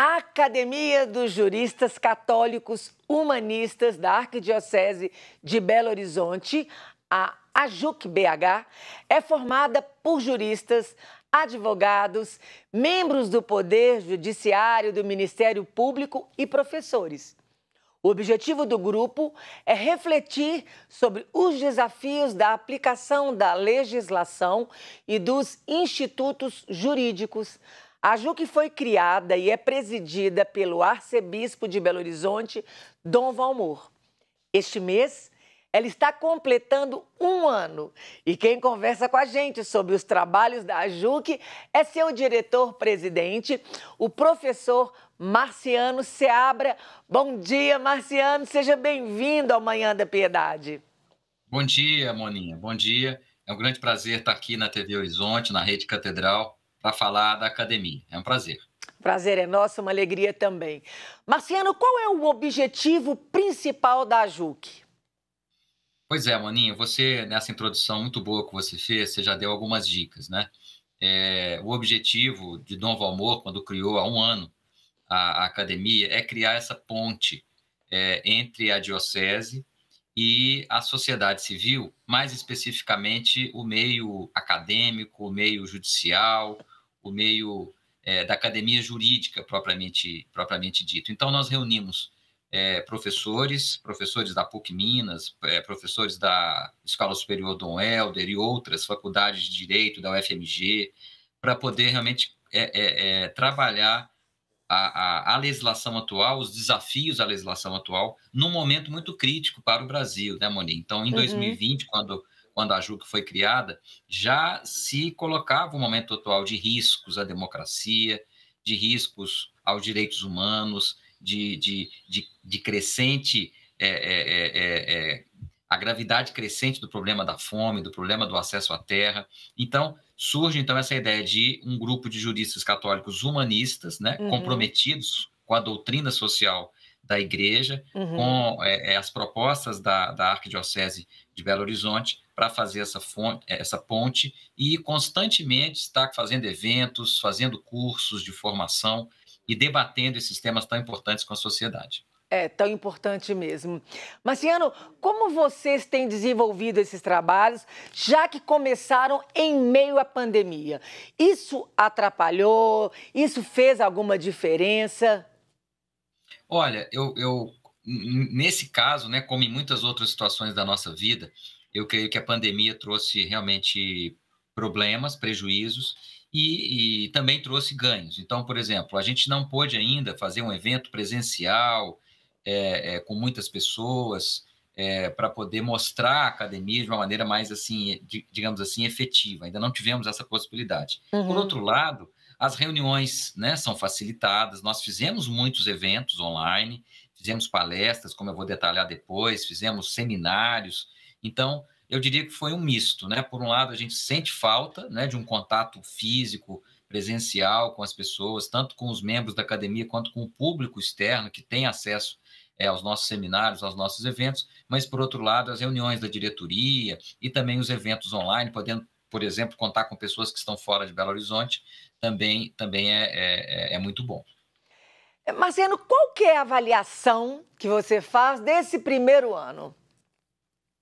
A Academia dos Juristas Católicos Humanistas da Arquidiocese de Belo Horizonte, a AJUC BH, é formada por juristas, advogados, membros do Poder Judiciário, do Ministério Público e professores. O objetivo do grupo é refletir sobre os desafios da aplicação da legislação e dos institutos jurídicos a JUC foi criada e é presidida pelo arcebispo de Belo Horizonte, Dom Valmor. Este mês, ela está completando um ano. E quem conversa com a gente sobre os trabalhos da JUC é seu diretor-presidente, o professor Marciano Seabra. Bom dia, Marciano. Seja bem-vindo ao Manhã da Piedade. Bom dia, Moninha. Bom dia. É um grande prazer estar aqui na TV Horizonte, na Rede Catedral, para falar da academia. É um prazer. Prazer é nosso, uma alegria também. Marciano, qual é o objetivo principal da AJUC? Pois é, Maninho, você, nessa introdução muito boa que você fez, você já deu algumas dicas, né? É, o objetivo de Dom Valmor, quando criou há um ano a, a academia, é criar essa ponte é, entre a diocese e a sociedade civil, mais especificamente o meio acadêmico, o meio judicial, o meio é, da academia jurídica propriamente, propriamente dito. Então, nós reunimos é, professores, professores da PUC Minas, é, professores da Escola Superior Dom Helder e outras faculdades de Direito da UFMG, para poder realmente é, é, é trabalhar a, a, a, legislação atual, os desafios à legislação atual, num momento muito crítico para o Brasil, né, Moni? Então, em 2020, uhum. quando, quando a JUC foi criada, já se colocava o um momento atual de riscos à democracia, de riscos aos direitos humanos, de, de, de, de crescente é, é, é, é, é a gravidade crescente do problema da fome, do problema do acesso à terra. Então, surge então essa ideia de um grupo de juristas católicos humanistas, né, uhum. comprometidos com a doutrina social da igreja, uhum. com é, é as propostas da, da Arquidiocese de Belo Horizonte para fazer essa, fonte, é, essa ponte e constantemente está fazendo eventos, fazendo cursos de formação e debatendo esses temas tão importantes com a sociedade. É tão importante mesmo. Marciano, como vocês têm desenvolvido esses trabalhos, já que começaram em meio à pandemia? Isso atrapalhou? Isso fez alguma diferença? Olha, eu, eu nesse caso, né, como em muitas outras situações da nossa vida, eu creio que a pandemia trouxe realmente problemas, prejuízos e, e também trouxe ganhos. Então, por exemplo, a gente não pôde ainda fazer um evento presencial é, é, com muitas pessoas, é, para poder mostrar a academia de uma maneira mais, assim, digamos assim, efetiva. Ainda não tivemos essa possibilidade. Uhum. Por outro lado, as reuniões né, são facilitadas, nós fizemos muitos eventos online, fizemos palestras, como eu vou detalhar depois, fizemos seminários. Então, eu diria que foi um misto, né? Por um lado, a gente sente falta né, de um contato físico, presencial com as pessoas, tanto com os membros da academia quanto com o público externo que tem acesso é, aos nossos seminários, aos nossos eventos, mas, por outro lado, as reuniões da diretoria e também os eventos online, podendo, por exemplo, contar com pessoas que estão fora de Belo Horizonte, também, também é, é, é, é muito bom. É, Marcelo, qual que é a avaliação que você faz desse primeiro ano?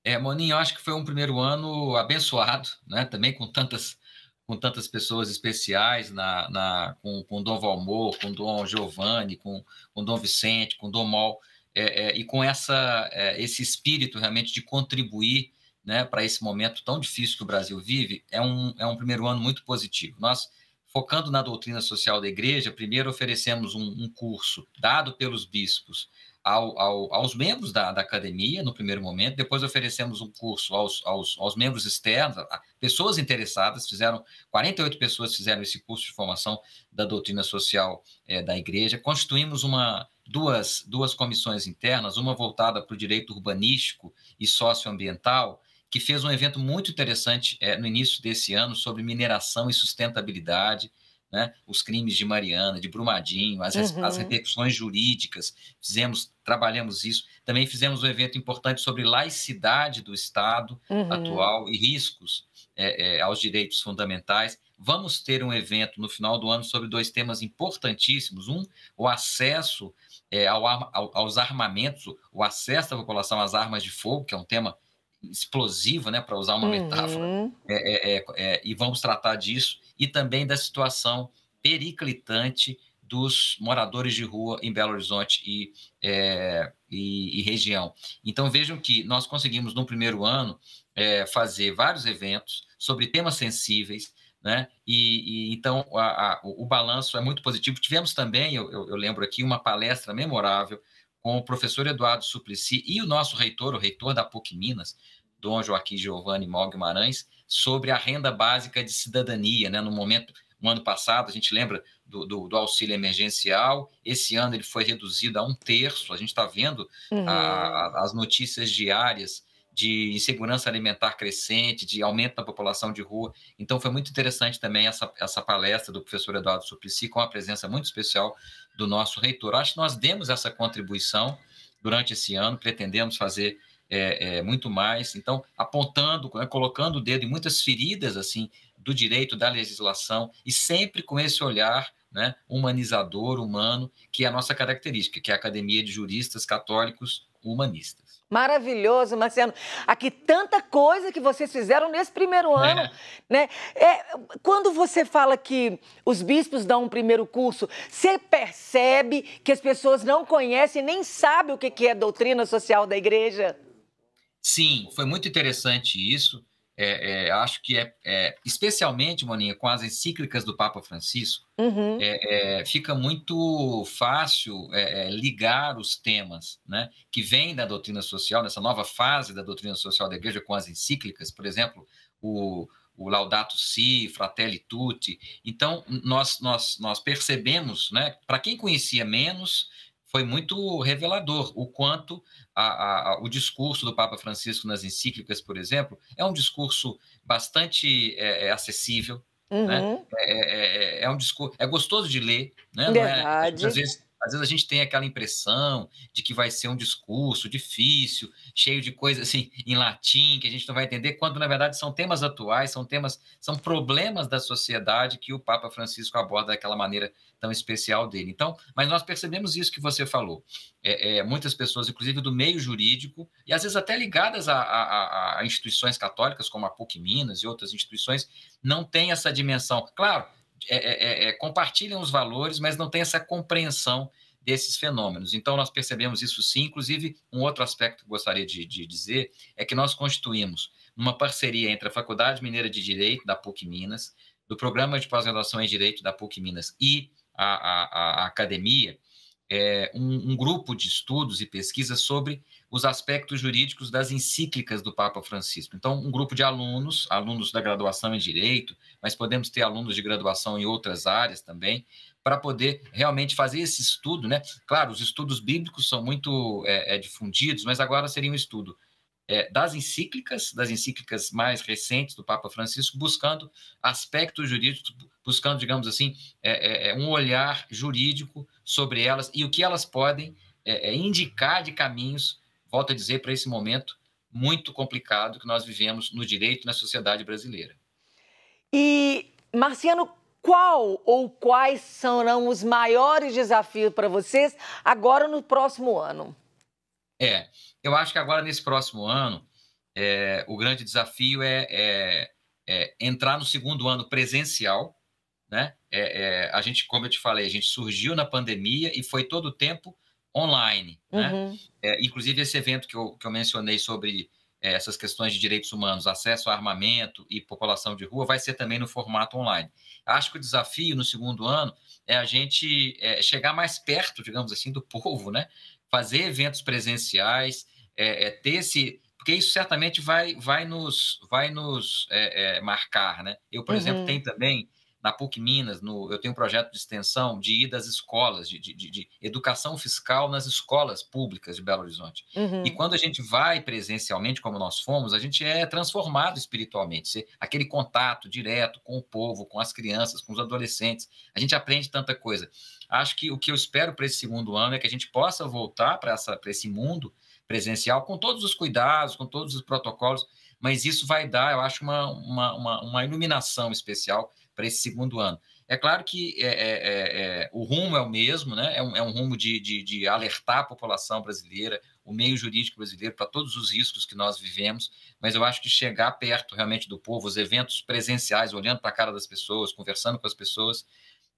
É, Moninho, eu acho que foi um primeiro ano abençoado, né? Também com tantas com tantas pessoas especiais, na, na, com, com Dom Valmor, com Dom Giovanni, com, com Dom Vicente, com Dom Mol é, é, e com essa, é, esse espírito realmente de contribuir né, para esse momento tão difícil que o Brasil vive, é um, é um primeiro ano muito positivo. Nós, focando na doutrina social da igreja, primeiro oferecemos um, um curso dado pelos bispos ao, ao, aos membros da, da, academia, no primeiro momento, depois oferecemos um curso aos, aos, aos membros externos, pessoas interessadas, fizeram, 48 pessoas fizeram esse curso de formação da doutrina social é, da igreja, constituímos uma, duas, duas comissões internas, uma voltada para o direito urbanístico e socioambiental, que fez um evento muito interessante é, no início desse ano sobre mineração e sustentabilidade, né? os crimes de Mariana, de Brumadinho, as, uhum. as repercussões jurídicas, fizemos, trabalhamos isso. Também fizemos um evento importante sobre laicidade do Estado uhum. atual e riscos é, é, aos direitos fundamentais. Vamos ter um evento no final do ano sobre dois temas importantíssimos. Um, o acesso é, ao, ao, aos armamentos, o acesso da população às armas de fogo, que é um tema explosivo, né, para usar uma uhum. metáfora, é é, é, é, e vamos tratar disso, e também da situação periclitante dos moradores de rua em Belo Horizonte e, é, e, e, região. Então vejam que nós conseguimos, no primeiro ano, é, fazer vários eventos sobre temas sensíveis, né? E, e então a, a, o balanço é muito positivo. Tivemos também, eu, eu, eu, lembro aqui, uma palestra memorável com o professor Eduardo Suplicy e o nosso reitor, o reitor da PUC Minas, Dom Joaquim Giovanni Mal Guimarães, sobre a renda básica de cidadania, né? No momento, no ano passado, a gente lembra do, do, do auxílio emergencial, esse ano ele foi reduzido a um terço, a gente está vendo uhum. a, as notícias diárias de insegurança alimentar crescente, de aumento na população de rua. Então, foi muito interessante também essa, essa palestra do professor Eduardo Suplicy, com a presença muito especial do nosso reitor. Acho que nós demos essa contribuição durante esse ano, pretendemos fazer é, é, muito mais. Então, apontando, é, colocando o dedo em muitas feridas assim do direito, da legislação, e sempre com esse olhar né, humanizador, humano, que é a nossa característica, que é a Academia de Juristas Católicos Humanistas. Maravilhoso, Marciano. Aqui tanta coisa que vocês fizeram nesse primeiro é. ano, é. né? É, quando você fala que os bispos dão um primeiro curso, você percebe que as pessoas não conhecem nem sabem o que é doutrina social da igreja? Sim, foi muito interessante isso é, é, acho que é, é, especialmente, Moninha, com as encíclicas do Papa Francisco, uhum. É, é, fica muito fácil é, ligar os temas né, que vêm da doutrina social, nessa nova fase da doutrina social da Igreja com as encíclicas, por exemplo, o, o Laudato Si, Fratelli Tutti. Então, nós, nós, nós percebemos, né, para quem conhecia menos, foi muito revelador o quanto a, a, o discurso do Papa Francisco nas encíclicas, por exemplo, é um discurso bastante é, é acessível, né? Uhum. Né? É, é, é, um discurso, é gostoso de ler, né? É Verdade. É, às vezes às vezes a gente tem aquela impressão de que vai ser um discurso difícil, cheio de coisas assim em latim que a gente não vai entender, quando na verdade são temas atuais, são temas, são problemas da sociedade que o Papa Francisco aborda daquela maneira tão especial dele. Então, mas nós percebemos isso que você falou. É, é, muitas pessoas, inclusive do meio jurídico, e às vezes até ligadas a, a, a instituições católicas, como a PUC Minas e outras instituições, não têm essa dimensão. Claro, é é, é, é, compartilham os valores, mas não têm essa compreensão desses fenômenos. Então, nós percebemos isso sim. Inclusive, um outro aspecto que gostaria de, de, dizer é que nós constituímos uma parceria entre a Faculdade Mineira de Direito da PUC Minas, do Programa de Pós-Graduação em Direito da PUC Minas e a, a, a Academia, é, um, um, grupo de estudos e pesquisas sobre os aspectos jurídicos das encíclicas do Papa Francisco. Então, um grupo de alunos, alunos da graduação em direito, mas podemos ter alunos de graduação em outras áreas também, para poder realmente fazer esse estudo, né? Claro, os estudos bíblicos são muito é, é, difundidos, mas agora seria um estudo é, das encíclicas, das encíclicas mais recentes do Papa Francisco, buscando aspectos jurídicos, buscando, digamos assim, é, é, é um olhar jurídico sobre elas e o que elas podem é, é, indicar de caminhos, volto a dizer, para esse momento muito complicado que nós vivemos no direito na sociedade brasileira. E, Marciano, qual ou quais serão os maiores desafios para vocês agora no próximo ano? É, eu acho que agora nesse próximo ano, é, o grande desafio é, é, é, entrar no segundo ano presencial, né? É, é, a gente, como eu te falei, a gente surgiu na pandemia e foi todo o tempo online, né? uhum. né? inclusive esse evento que eu, que eu mencionei sobre é, essas questões de direitos humanos, acesso a armamento e população de rua, vai ser também no formato online. Acho que o desafio no segundo ano é a gente chegar mais perto, digamos assim, do povo, né? fazer eventos presenciais, é, é, ter esse. Porque isso certamente vai, vai nos, vai nos é, é marcar, né? Eu, por uhum. exemplo, tenho também na PUC Minas, no, eu tenho um projeto de extensão de ir das escolas, de, de, de educação fiscal nas escolas públicas de Belo Horizonte. Uhum. E quando a gente vai presencialmente, como nós fomos, a gente é transformado espiritualmente. Aquele contato direto com o povo, com as crianças, com os adolescentes, a gente aprende tanta coisa. Acho que o que eu espero para esse segundo ano é que a gente possa voltar para esse mundo presencial com todos os cuidados, com todos os protocolos, mas isso vai dar, eu acho, uma, uma, uma iluminação especial para esse segundo ano. É claro que é, é, é, é, o rumo é o mesmo, né? é, um, é um rumo de, de, de, alertar a população brasileira, o meio jurídico brasileiro, para todos os riscos que nós vivemos, mas eu acho que chegar perto realmente do povo, os eventos presenciais, olhando para a cara das pessoas, conversando com as pessoas,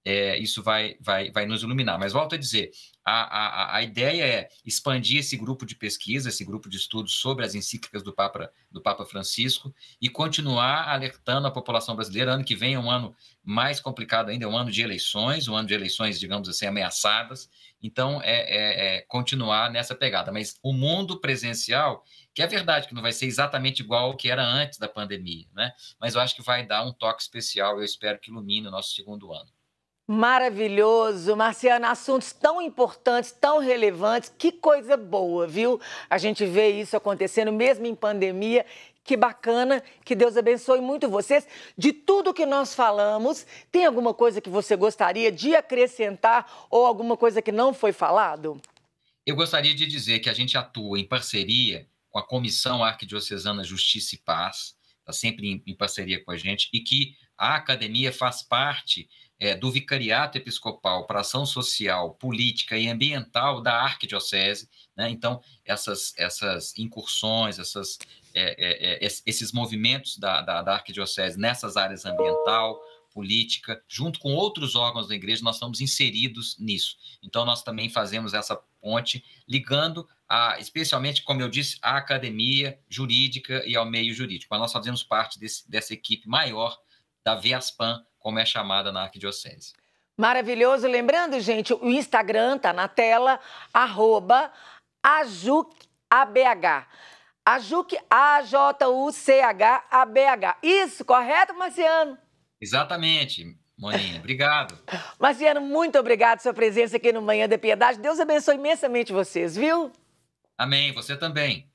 é, isso vai, vai, vai nos iluminar. Mas volto a dizer, a, a, a ideia é expandir esse grupo de pesquisa, esse grupo de estudos sobre as encíclicas do Papa, do Papa Francisco e continuar alertando a população brasileira. Ano que vem é um ano mais complicado ainda, é um ano de eleições, um ano de eleições, digamos assim, ameaçadas. Então, é, é, é continuar nessa pegada. Mas o mundo presencial, que é verdade que não vai ser exatamente igual ao que era antes da pandemia, né? mas eu acho que vai dar um toque especial, eu espero que ilumine o nosso segundo ano. Maravilhoso, Marciana, assuntos tão importantes, tão relevantes, que coisa boa, viu? A gente vê isso acontecendo mesmo em pandemia. Que bacana, que Deus abençoe muito vocês. De tudo que nós falamos, tem alguma coisa que você gostaria de acrescentar ou alguma coisa que não foi falado? Eu gostaria de dizer que a gente atua em parceria com a Comissão Arquidiocesana Justiça e Paz, está sempre em, parceria com a gente, e que a academia faz parte é, do vicariato episcopal para ação social, política e ambiental da arquidiocese. Né? Então, essas, essas incursões, essas, é, é, é esses movimentos da, da, da, arquidiocese nessas áreas ambiental, política, junto com outros órgãos da igreja, nós estamos inseridos nisso. Então, nós também fazemos essa ponte ligando, a, especialmente, como eu disse, à academia jurídica e ao meio jurídico. Mas nós fazemos parte desse, dessa equipe maior da VEASPAN, como é chamada na arquidiocese. Maravilhoso. Lembrando, gente, o Instagram tá na tela, arroba ajucabh. Ajuc, A-J-U-C-H-A-B-H. Isso, correto, Marciano? Exatamente. Moninha, obrigado. Marciano, muito obrigado pela sua presença aqui no Manhã da Piedade. Deus abençoe imensamente vocês, viu? Amém, você também.